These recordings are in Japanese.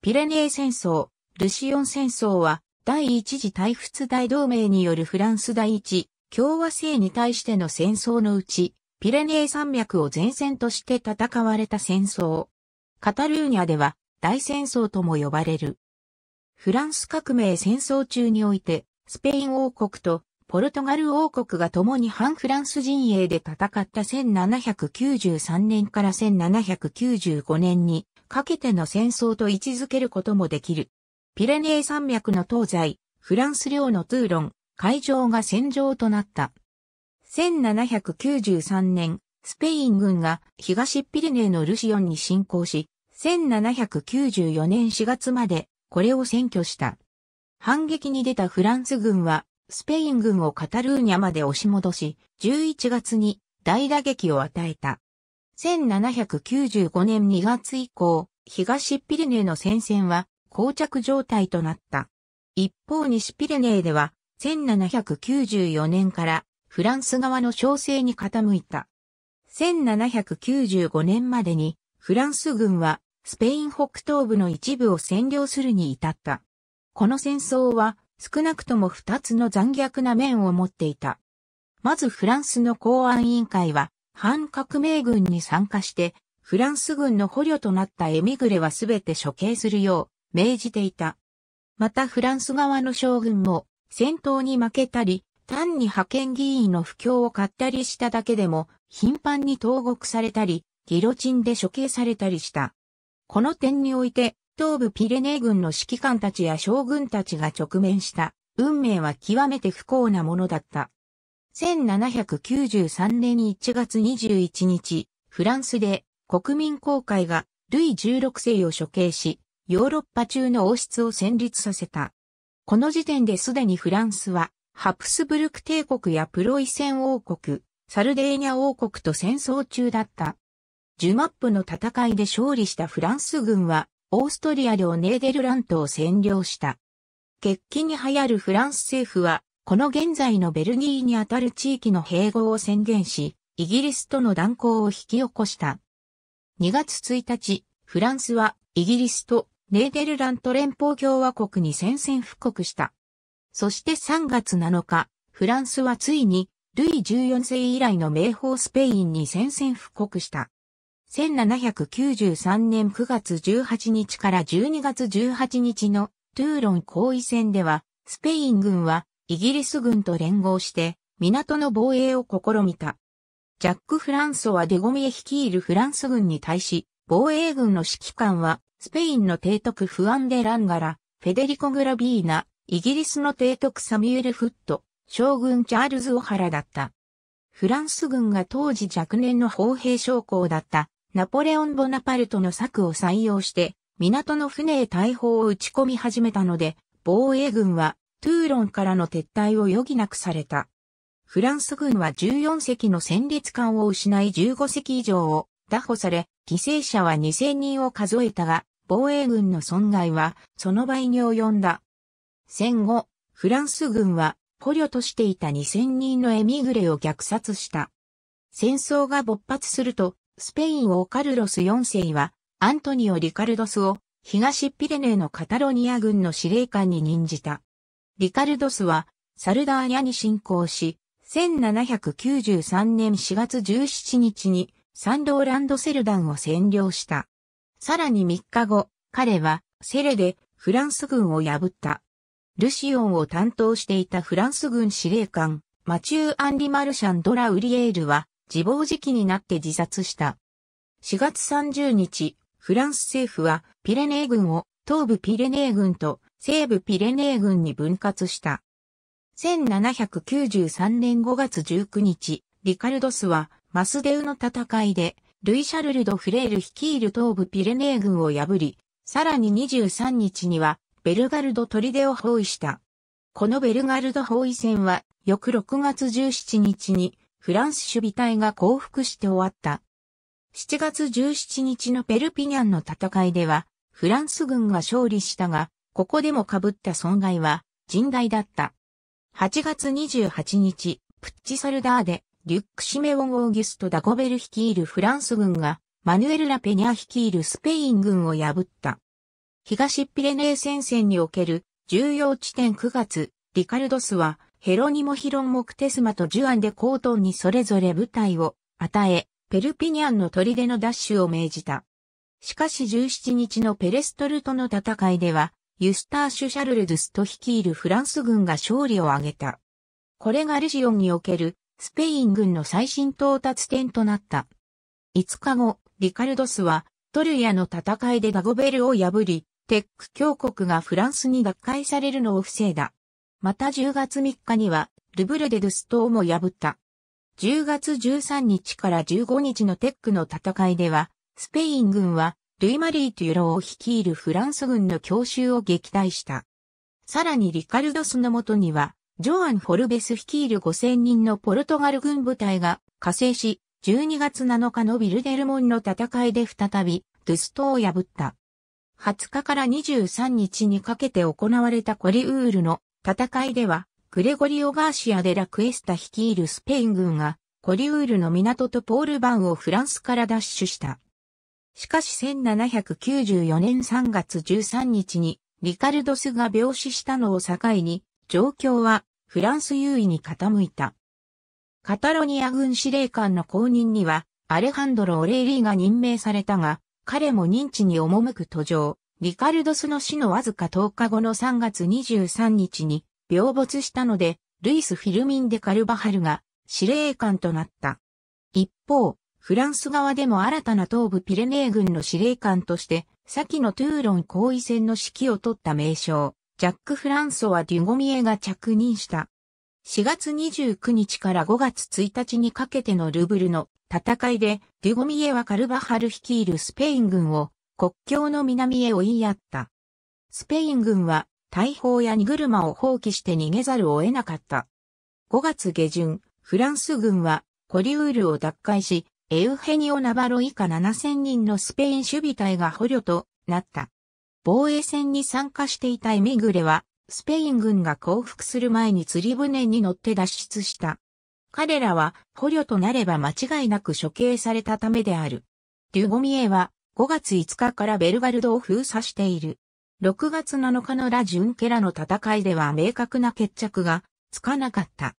ピレネー戦争、ルシオン戦争は、第一次大仏大同盟によるフランス第一共和制に対しての戦争のうち、ピレネー山脈を前線として戦われた戦争。カタルーニャでは、大戦争とも呼ばれる。フランス革命戦争中において、スペイン王国とポルトガル王国が共に反フランス陣営で戦った1793年から1795年に、かけての戦争と位置づけることもできる。ピレネー山脈の東西、フランス領のトゥーロン、海上が戦場となった。1793年、スペイン軍が東ピレネーのルシオンに侵攻し、1794年4月までこれを占拠した。反撃に出たフランス軍は、スペイン軍をカタルーニャまで押し戻し、11月に大打撃を与えた。1795年2月以降、東ピレネーの戦線は膠着状態となった。一方西ピレネーでは、1794年からフランス側の調整に傾いた。1795年までにフランス軍はスペイン北東部の一部を占領するに至った。この戦争は少なくとも二つの残虐な面を持っていた。まずフランスの公安委員会は反革命軍に参加して、フランス軍の捕虜となったエミグレはすべて処刑するよう命じていた。またフランス側の将軍も戦闘に負けたり、単に派遣議員の不況を買ったりしただけでも、頻繁に投獄されたり、ギロチンで処刑されたりした。この点において、東部ピレネー軍の指揮官たちや将軍たちが直面した運命は極めて不幸なものだった。1793年1月21日、フランスで国民公会がルイ16世を処刑し、ヨーロッパ中の王室を戦立させた。この時点ですでにフランスは、ハプスブルク帝国やプロイセン王国、サルデーニャ王国と戦争中だった。ジュマップの戦いで勝利したフランス軍は、オーストリア領ネーデルラントを占領した。決起に流行るフランス政府は、この現在のベルギーにあたる地域の併合を宣言し、イギリスとの断交を引き起こした。2月1日、フランスはイギリスとネーデルラント連邦共和国に宣戦布告した。そして3月7日、フランスはついに、ルイ14世以来の名宝スペインに宣戦布告した。1793年9月18日から12月18日のトゥーロン行為戦では、スペイン軍はイギリス軍と連合して、港の防衛を試みた。ジャック・フランソはデゴミエ率いるフランス軍に対し、防衛軍の指揮官は、スペインの提督フアンデ・ランガラ、フェデリコ・グラビーナ、イギリスの提督サミュエル・フット、将軍チャールズ・オハラだった。フランス軍が当時若年の砲兵将校だったナポレオン・ボナパルトの策を採用して、港の船へ大砲を打ち込み始めたので、防衛軍はトゥーロンからの撤退を余儀なくされた。フランス軍は14隻の戦列艦を失い15隻以上を拿捕され、犠牲者は2000人を数えたが、防衛軍の損害はその倍に及んだ。戦後、フランス軍は捕虜としていた2000人のエミグレを虐殺した。戦争が勃発すると、スペイン王カルロス4世は、アントニオ・リカルドスを東ピレネーのカタロニア軍の司令官に任じた。リカルドスは、サルダーニャに侵攻し、1793年4月17日にサンローランドセルダンを占領した。さらに3日後、彼はセレでフランス軍を破った。ルシオンを担当していたフランス軍司令官、マチュー・アンリ・マルシャン・ドラ・ウリエールは自暴自棄になって自殺した。4月30日、フランス政府はピレネー軍を東部ピレネー軍と西部ピレネー軍に分割した。1793年5月19日、リカルドスはマスデウの戦いで、ルイ・シャルル・ド・フレール率いる東部ピレネー軍を破り、さらに23日にはベルガルドデを包囲した。このベルガルド包囲戦は、翌6月17日にフランス守備隊が降伏して終わった。7月17日のペルピニャンの戦いでは、フランス軍が勝利したが、ここでも被った損害は甚大だった。8月28日、プッチサルダーで、リュック・シメオン・オーギュスト・ダゴベル率いるフランス軍が、マヌエル・ラ・ペニャ率いるスペイン軍を破った。東ピレネー戦線における重要地点9月、リカルドスは、ヘロニモ・ヒロン・モクテスマとジュアンでコートンにそれぞれ部隊を与え、ペルピニャンの砦の奪取を命じた。しかし17日のペレストルとの戦いでは、ユスターシュ・シャルルドゥスと率いるフランス軍が勝利を挙げた。これがルジオンにおけるスペイン軍の最新到達点となった。5日後、リカルドスはトルヤの戦いでダゴベルを破り、テック強国がフランスに奪回されるのを防いだ。また10月3日にはルブルデドゥス島も破った。10月13日から15日のテックの戦いでは、スペイン軍はルイ・マリー・テュローを率いるフランス軍の強襲を撃退した。さらにリカルドスのもとには、ジョアン・フォルベス率いる5000人のポルトガル軍部隊が加勢し、12月7日のビルデルモンの戦いで再び、ドゥストを破った。20日から23日にかけて行われたコリウールの戦いでは、グレゴリオ・ガーシア・デ・ラクエスタ率いるスペイン軍が、コリウールの港とポールバンをフランスから奪取した。しかし1794年3月13日にリカルドスが病死したのを境に、状況はフランス優位に傾いた。カタロニア軍司令官の後任には、アレハンドロ・オレイリーが任命されたが、彼も認知に赴く途上、リカルドスの死のわずか10日後の3月23日に病没したので、ルイス・フィルミン・デ・カルバハルが司令官となった。一方、フランス側でも新たな東部ピレネー軍の司令官として、先のトゥーロン行為戦の指揮を取った名称、ジャック・フランソワ・デュゴミエが着任した。4月29日から5月1日にかけてのルブルの戦いで、デュゴミエはカルバハル率いるスペイン軍を国境の南へ追いやった。スペイン軍は大砲や荷車を放棄して逃げざるを得なかった。5月下旬、フランス軍はコリウールを奪回し、エウヘニオ・ナバロ以下7000人のスペイン守備隊が捕虜となった。防衛戦に参加していたエミグレは、スペイン軍が降伏する前に釣り船に乗って脱出した。彼らは捕虜となれば間違いなく処刑されたためである。デュゴミエは5月5日からベルガルドを封鎖している。6月7日のラ・ジュンケラの戦いでは明確な決着がつかなかった。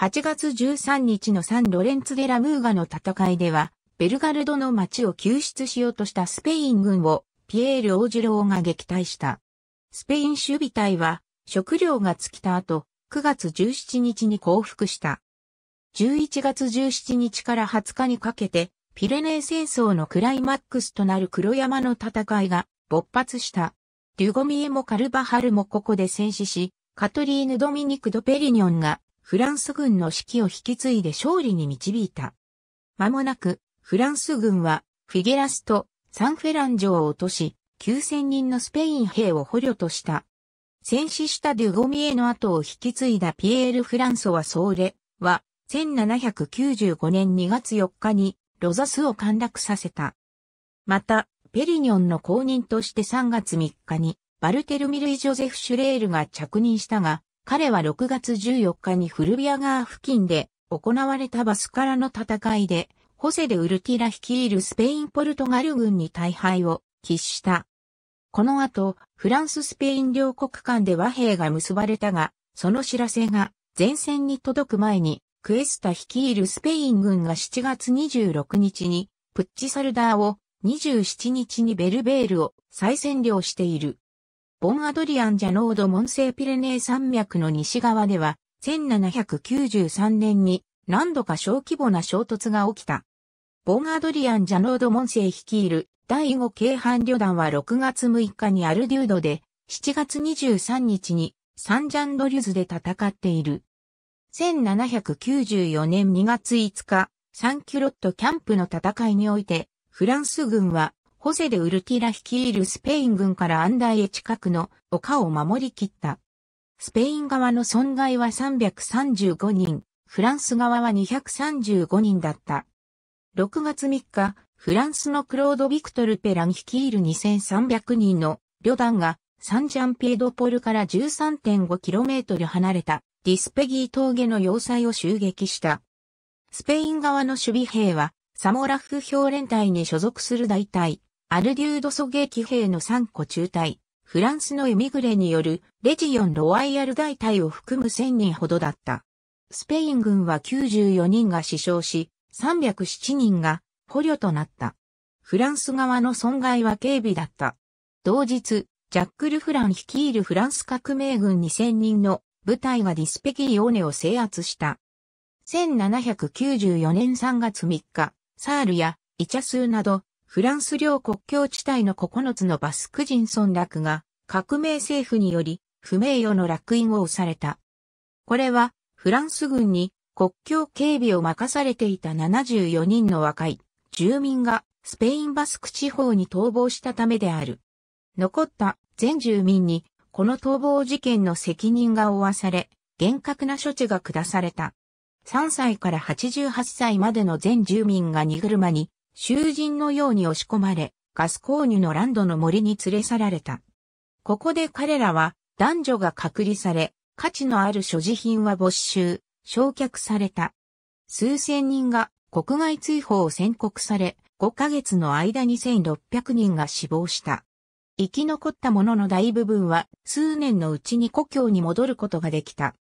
8月13日のサンロレンツ・デ・ラ・ムーガの戦いでは、ベルガルドの町を救出しようとしたスペイン軍をピエール・オージローが撃退した。スペイン守備隊は食料が尽きた後、9月17日に降伏した。11月17日から20日にかけて、ピレネー戦争のクライマックスとなる黒山の戦いが勃発した。デュゴミエもカルバハルもここで戦死し、カトリーヌ・ドミニク・ド・ペリニョンがフランス軍の指揮を引き継いで勝利に導いた。間もなく、フランス軍は、フィゲラスとサンフェラン城を落とし、9000人のスペイン兵を捕虜とした。戦死したデュゴミエの後を引き継いだピエール・フランソワ・ソーレは、1795年2月4日にロザスを陥落させた。また、ペリニョンの公認として3月3日にバルテルミルイ・ジョゼフ・シュレールが着任したが、彼は6月14日にフルビアガー付近で行われたバスからの戦いで、ホセでウルティラ率いるスペイン・ポルトガル軍に大敗を喫した。この後、フランス・スペイン両国間で和平が結ばれたが、その知らせが前線に届く前に、クエスタ率いるスペイン軍が7月26日に、プッチサルダーを27日にベルベールを再占領している。ボン・アドリアン・ジャノード・モンセーピレネー山脈の西側では、1793年に何度か小規模な衝突が起きた。ボン・アドリアン・ジャノード・モンセー率いる第5軽犯旅団は6月6日にアルデュードで、7月23日にサンジャンドリュズで戦っている。1794年2月5日、サンキュロットキャンプの戦いにおいて、フランス軍はホセでウルティラ率いるスペイン軍からアンダイエ近くの丘を守り切った。スペイン側の損害は335人、フランス側は235人だった。6月3日、フランスのクロード・ビクトル・ペラン率いる2300人の旅団がサンジャンピエドポルから 13.5km 離れたディスペギー峠の要塞を襲撃した。スペイン側の守備兵はサモラフ兵連隊に所属する大隊アルデュード狙撃兵の3個中隊、フランスのエミグレによるレジオンロワイヤル大隊を含む1000人ほどだった。スペイン軍は94人が死傷し、307人が捕虜となった。フランス側の損害は軽微だった。同日、ジャック・ル・フラン率いるフランス革命軍2000人の部隊がディスペキー・オネを制圧した。1794年3月3日、サールやイチャスーなどフランス領国境地帯の9つのバスク人村落が革命政府により不名誉の落印を押された。これはフランス軍に国境警備を任されていた74人の若い住民がスペインバスク地方に逃亡したためである。残った全住民にこの逃亡事件の責任が負わされ、厳格な処置が下された。3歳から88歳までの全住民が荷車に囚人のように押し込まれ、ガスコーニュのランドの森に連れ去られた。ここで彼らは男女が隔離され、価値のある所持品は没収、焼却された。数千人が国外追放を宣告され、5ヶ月の間に1600人が死亡した。生き残った者の大部分は数年のうちに故郷に戻ることができた。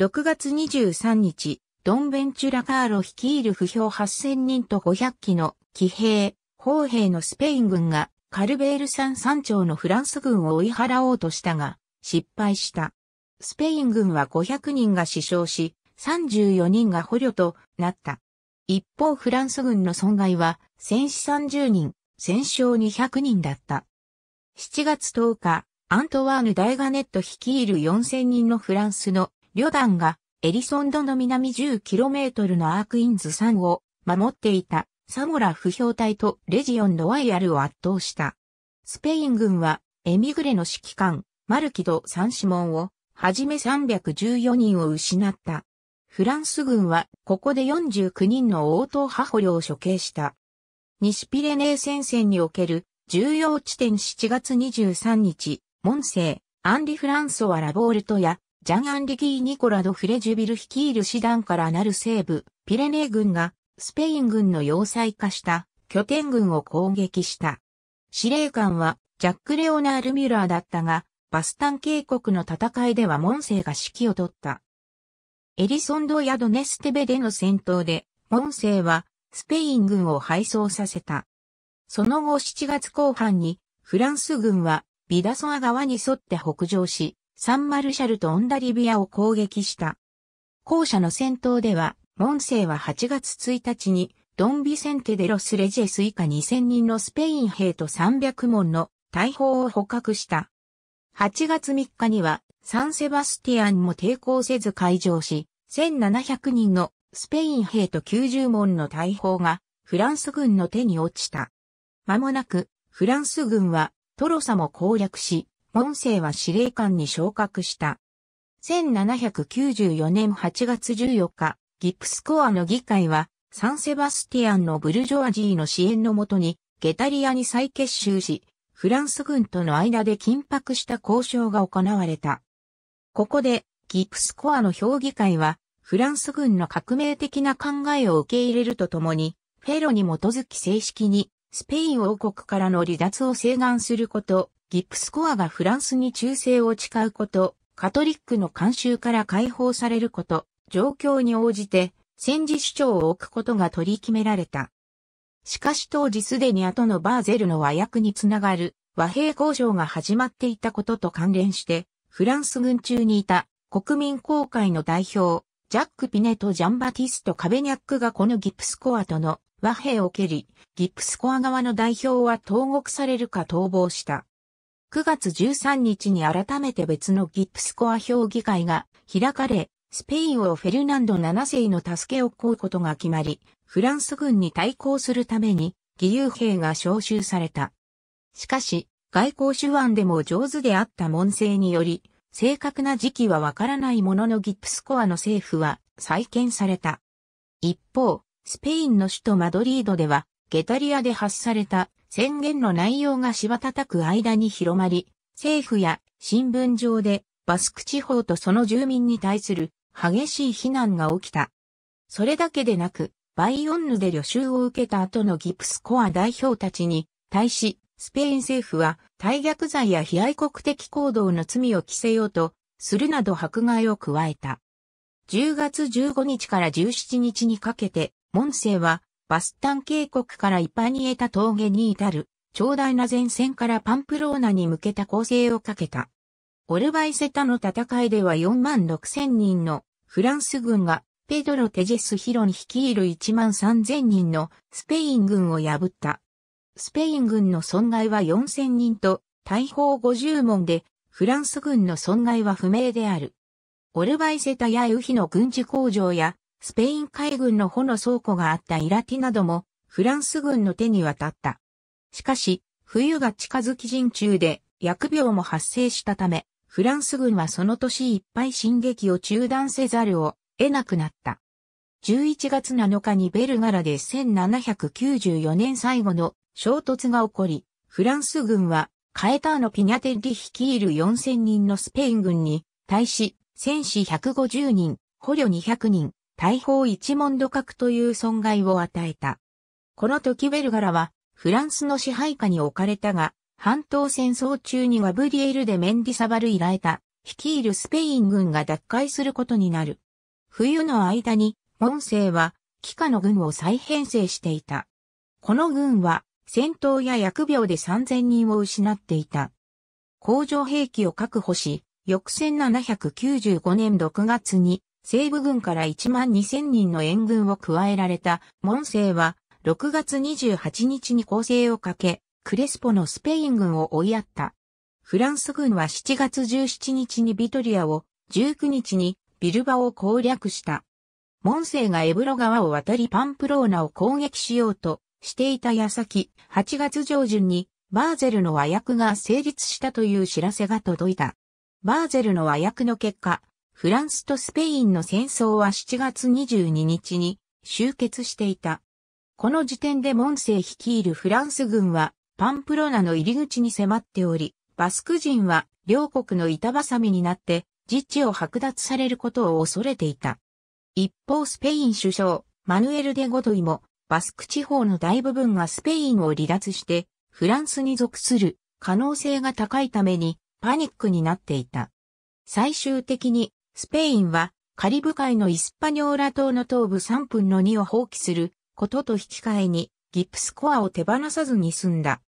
6月23日、ドンベンチュラカーロ率いる不評8000人と500機の騎兵、砲兵のスペイン軍がカルベール山山頂のフランス軍を追い払おうとしたが、失敗した。スペイン軍は500人が死傷し、34人が捕虜となった。一方フランス軍の損害は、戦死30人、戦傷200人だった。7月10日、アントワーヌ・ダイガネット率いる4000人のフランスの旅団がエリソンドの南 10km のアークインズ山を守っていた。サモラ不評隊とレジオンロワイヤルを圧倒した。スペイン軍は、エミグレの指揮官、マルキド・サンシモンを、はじめ314人を失った。フランス軍は、ここで49人の応答派捕虜を処刑した。西ピレネー戦線における、重要地点7月23日、モンセイ、アンリ・フランソワ・ラボールトや、ジャン・アンリギー・ニコラド・フレジュビル率いる師団からなる西部、ピレネー軍が、スペイン軍の要塞化した拠点軍を攻撃した。司令官はジャック・レオナール・ミュラーだったが、バスタン渓谷の戦いではモンセイが指揮を取った。エリソンドヤドネステベでの戦闘で、モンセイはスペイン軍を敗走させた。その後7月後半に、フランス軍はビダソア川に沿って北上し、サンマルシャルとオンダリビアを攻撃した。後者の戦闘では、モンセイは8月1日に、ドンビセンテデロスレジェス以下2000人のスペイン兵と300門の大砲を捕獲した。8月3日には、サンセバスティアンも抵抗せず開場し、1700人のスペイン兵と90門の大砲がフランス軍の手に落ちた。間もなくフランス軍はトロサも攻略し、モンセイは司令官に昇格した。1794年8月14日、ギプスコアの議会は、サンセバスティアンのブルジョアジーの支援のもとに、ゲタリアに再結集し、フランス軍との間で緊迫した交渉が行われた。ここで、ギプスコアの評議会は、フランス軍の革命的な考えを受け入れるとともに、フェロに基づき正式に、スペイン王国からの離脱を請願すること、ギプスコアがフランスに忠誠を誓うこと、カトリックの慣習から解放されること、状況に応じて戦時主長を置くことが取り決められた。しかし当時すでに後のバーゼルの和訳につながる和平交渉が始まっていたことと関連して、フランス軍中にいた国民公会の代表、ジャック・ピネとジャンバティスト・カベニャックがこのギプスコアとの和平を蹴り、ギプスコア側の代表は投獄されるか逃亡した。9月13日に改めて別のギプスコア評議会が開かれ、スペインをフェルナンド7世の助けを請うことが決まり、フランス軍に対抗するために義勇兵が召集された。しかし、外交手腕でも上手であった門政により、正確な時期はわからないもののギプスコアの政府は再建された。一方、スペインの首都マドリードでは、ゲタリアで発された宣言の内容がしばたたく間に広まり、政府や新聞上でバスク地方とその住民に対する激しい非難が起きた。それだけでなく、バイオンヌで旅衆を受けた後のギプスコア代表たちに対し、スペイン政府は、大逆罪や非愛国的行動の罪を着せようと、するなど迫害を加えた。10月15日から17日にかけて、モンセは、バスタン渓谷からイパニエタ峠に至る、長大な前線からパンプローナに向けた攻勢をかけた。オルバイセタの戦いでは4万6千人のフランス軍がペドロ・テジェス・ヒロン率いる1万3千人のスペイン軍を破った。スペイン軍の損害は4千人と大砲50門でフランス軍の損害は不明である。オルバイセタやウヒの軍事工場やスペイン海軍の保の倉庫があったイラティなどもフランス軍の手に渡った。しかし、冬が近づき陣中で薬病も発生したため、フランス軍はその年いっぱい進撃を中断せざるを得なくなった。11月7日にベルガラで1794年最後の衝突が起こり、フランス軍はカエターノ・ピニャテリ率いる4000人のスペイン軍に対し戦士150人、捕虜200人、大砲一門度格という損害を与えた。この時ベルガラはフランスの支配下に置かれたが、半島戦争中にガブリエル・でメンディサバルラ来た、率いるスペイン軍が奪回することになる。冬の間に、モンセイは、帰化の軍を再編成していた。この軍は、戦闘や薬病で3000人を失っていた。工場兵器を確保し、翌1795年6月に、西部軍から1万2000人の援軍を加えられた、モンセイは、6月28日に攻勢をかけ、クレスポのスペイン軍を追いやった。フランス軍は7月17日にビトリアを、19日にビルバを攻略した。モンセイがエブロ川を渡りパンプローナを攻撃しようとしていた矢先、8月上旬にバーゼルの和訳が成立したという知らせが届いた。バーゼルの和訳の結果、フランスとスペインの戦争は7月22日に終結していた。この時点でモンセイ率いるフランス軍はパンプロナの入り口に迫っており、バスク人は両国の板挟みになって自治を剥奪されることを恐れていた。一方スペイン首相、マヌエル・デ・ゴドイも、バスク地方の大部分がスペインを離脱して、フランスに属する可能性が高いために、パニックになっていた。最終的に、スペインは、カリブ海のイスパニョーラ島の東部3分の2を放棄することと引き換えに、ギプスコアを手放さずに済んだ。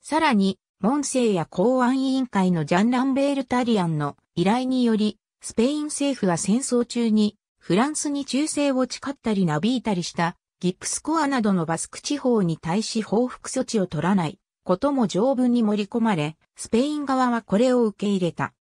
さらに、門政や公安委員会のジャン・ランベール・タリアンの依頼により、スペイン政府は戦争中にフランスに忠誠を誓ったりなびいたりしたギプスコアなどのバスク地方に対し報復措置を取らないことも条文に盛り込まれ、スペイン側はこれを受け入れた。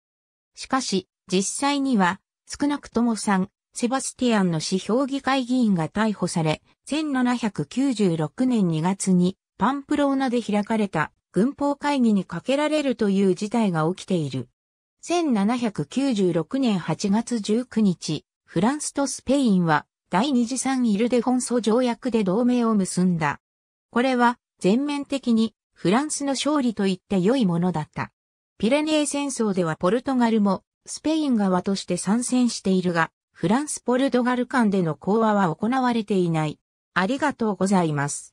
しかし、実際には少なくとも3、セバスティアンの市評議会議員が逮捕され、1796年2月にパンプローナで開かれた軍法会議にかけられるという事態が起きている。1796年8月19日、フランスとスペインは第二次産イルデフォンソ条約で同盟を結んだ。これは全面的にフランスの勝利と言って良いものだった。ピレネー戦争ではポルトガルもスペイン側として参戦しているが、フランス・ポルトガル間での講話は行われていない。ありがとうございます。